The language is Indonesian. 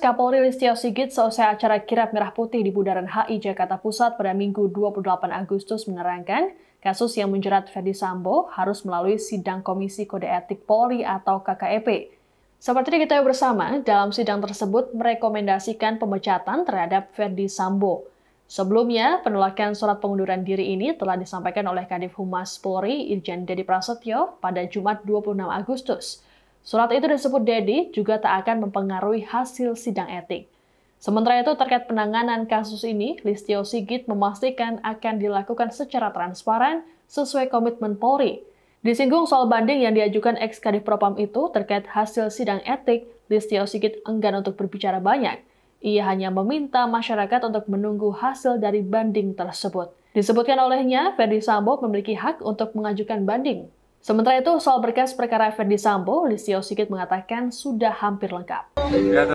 Kapolri Listio Sigit selesai acara kirap merah putih di Bundaran HI Jakarta Pusat pada Minggu 28 Agustus menerangkan, kasus yang menjerat Ferdi Sambo harus melalui sidang Komisi Kode Etik Polri atau KKEP. Seperti kita bersama, dalam sidang tersebut merekomendasikan pemecatan terhadap Ferdi Sambo. Sebelumnya, penolakan surat pengunduran diri ini telah disampaikan oleh Kadif Humas Polri Irjen Dedi Prasetyo pada Jumat 26 Agustus. Surat itu disebut Dedi juga tak akan mempengaruhi hasil sidang etik. Sementara itu, terkait penanganan kasus ini, Listio Sigit memastikan akan dilakukan secara transparan sesuai komitmen Polri. Disinggung soal banding yang diajukan ex Kadif Propam itu terkait hasil sidang etik, Listio Sigit enggan untuk berbicara banyak. Ia hanya meminta masyarakat untuk menunggu hasil dari banding tersebut. Disebutkan olehnya, Ferdi Sambo memiliki hak untuk mengajukan banding. Sementara itu, soal berkas perkara Ferdi Sambo, Listio Sigit mengatakan sudah hampir lengkap.